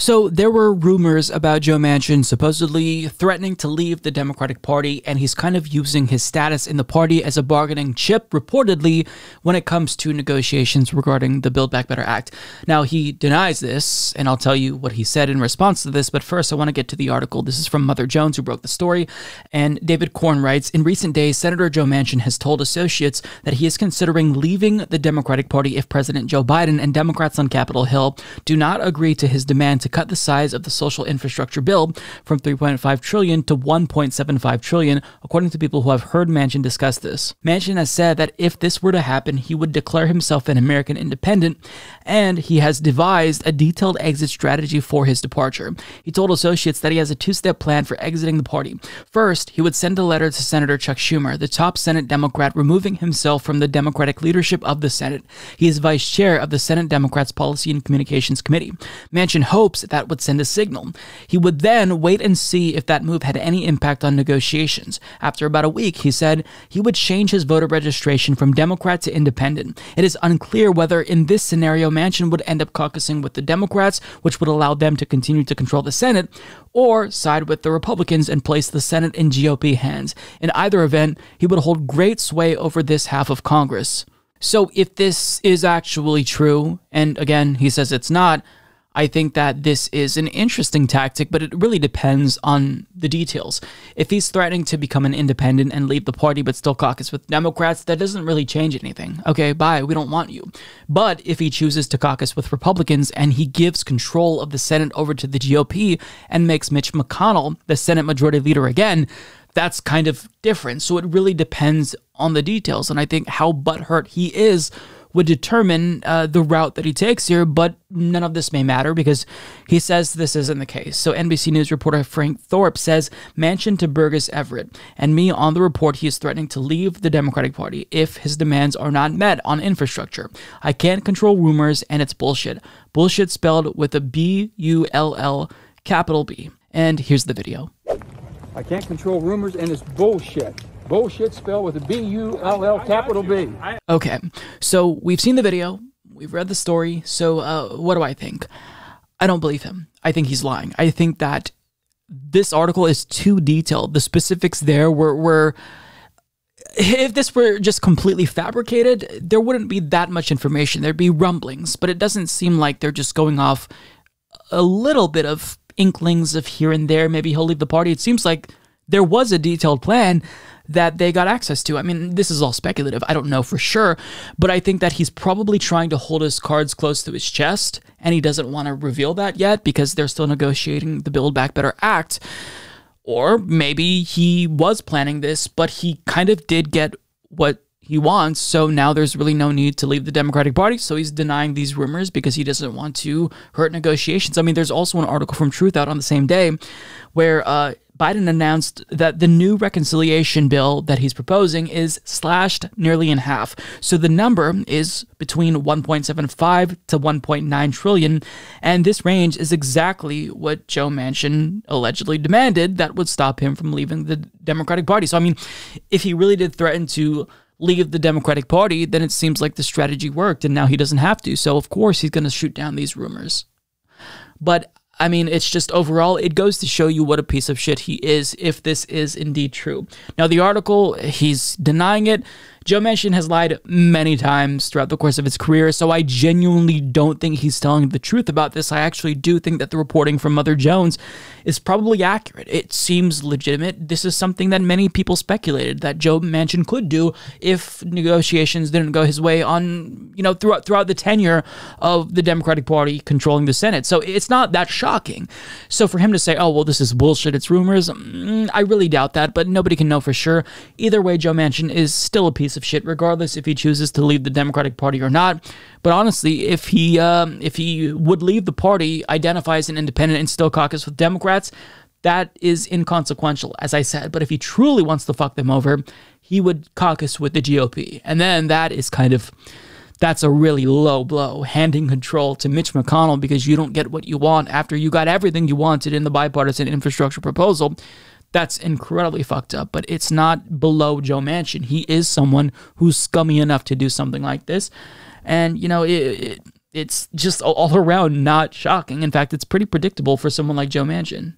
So there were rumors about Joe Manchin supposedly threatening to leave the Democratic Party, and he's kind of using his status in the party as a bargaining chip, reportedly, when it comes to negotiations regarding the Build Back Better Act. Now, he denies this, and I'll tell you what he said in response to this, but first I want to get to the article. This is from Mother Jones, who broke the story, and David Korn writes, In recent days, Senator Joe Manchin has told associates that he is considering leaving the Democratic Party if President Joe Biden and Democrats on Capitol Hill do not agree to his demand to cut the size of the social infrastructure bill from 3.5 trillion to 1.75 trillion, according to people who have heard Manchin discuss this. Manchin has said that if this were to happen, he would declare himself an American independent and he has devised a detailed exit strategy for his departure. He told associates that he has a two step plan for exiting the party. First, he would send a letter to Senator Chuck Schumer, the top Senate Democrat, removing himself from the Democratic leadership of the Senate. He is vice chair of the Senate Democrats Policy and Communications Committee. Manchin hopes that would send a signal. He would then wait and see if that move had any impact on negotiations. After about a week, he said he would change his voter registration from Democrat to Independent. It is unclear whether in this scenario, Manchin would end up caucusing with the Democrats, which would allow them to continue to control the Senate, or side with the Republicans and place the Senate in GOP hands. In either event, he would hold great sway over this half of Congress. So, if this is actually true, and again, he says it's not, I think that this is an interesting tactic, but it really depends on the details. If he's threatening to become an independent and leave the party but still caucus with Democrats, that doesn't really change anything. Okay, bye, we don't want you. But if he chooses to caucus with Republicans and he gives control of the Senate over to the GOP and makes Mitch McConnell the Senate Majority Leader again, that's kind of different. So it really depends on the details. And I think how butthurt he is would determine uh, the route that he takes here, but none of this may matter because he says this isn't the case. So NBC News reporter Frank Thorpe says Mansion to Burgess Everett and me on the report he is threatening to leave the Democratic Party if his demands are not met on infrastructure. I can't control rumors and it's bullshit. Bullshit spelled with a B U L L capital B. And here's the video. I can't control rumors and it's bullshit. Bullshit spelled with a B U L L capital B. Okay, so we've seen the video, we've read the story. So uh, what do I think? I don't believe him. I think he's lying. I think that this article is too detailed. The specifics there were were if this were just completely fabricated, there wouldn't be that much information. There'd be rumblings, but it doesn't seem like they're just going off a little bit of inklings of here and there. Maybe he'll leave the party. It seems like there was a detailed plan that they got access to. I mean, this is all speculative. I don't know for sure, but I think that he's probably trying to hold his cards close to his chest and he doesn't want to reveal that yet because they're still negotiating the Build Back Better Act. Or maybe he was planning this, but he kind of did get what he wants. So now there's really no need to leave the Democratic Party. So he's denying these rumors because he doesn't want to hurt negotiations. I mean, there's also an article from Truth out on the same day where uh, Biden announced that the new reconciliation bill that he's proposing is slashed nearly in half. So the number is between 1.75 to 1.9 trillion, and this range is exactly what Joe Manchin allegedly demanded that would stop him from leaving the Democratic Party. So I mean, if he really did threaten to leave the Democratic Party, then it seems like the strategy worked and now he doesn't have to. So, of course, he's going to shoot down these rumors. But I mean, it's just overall, it goes to show you what a piece of shit he is if this is indeed true. Now, the article, he's denying it. Joe Manchin has lied many times throughout the course of his career, so I genuinely don't think he's telling the truth about this. I actually do think that the reporting from Mother Jones is probably accurate. It seems legitimate. This is something that many people speculated that Joe Manchin could do if negotiations didn't go his way on, you know, throughout throughout the tenure of the Democratic Party controlling the Senate. So it's not that shocking. So for him to say, "Oh, well, this is bullshit. It's rumors," mm, I really doubt that, but nobody can know for sure. Either way, Joe Manchin is still a piece piece of shit, regardless if he chooses to leave the Democratic Party or not. But honestly, if he um, if he would leave the party, identify as an independent, and still caucus with Democrats, that is inconsequential, as I said. But if he truly wants to fuck them over, he would caucus with the GOP, and then that is kind of that's a really low blow, handing control to Mitch McConnell because you don't get what you want after you got everything you wanted in the bipartisan infrastructure proposal. That's incredibly fucked up, but it's not below Joe Manchin. He is someone who's scummy enough to do something like this. And, you know, it, it, it's just all around not shocking. In fact, it's pretty predictable for someone like Joe Manchin.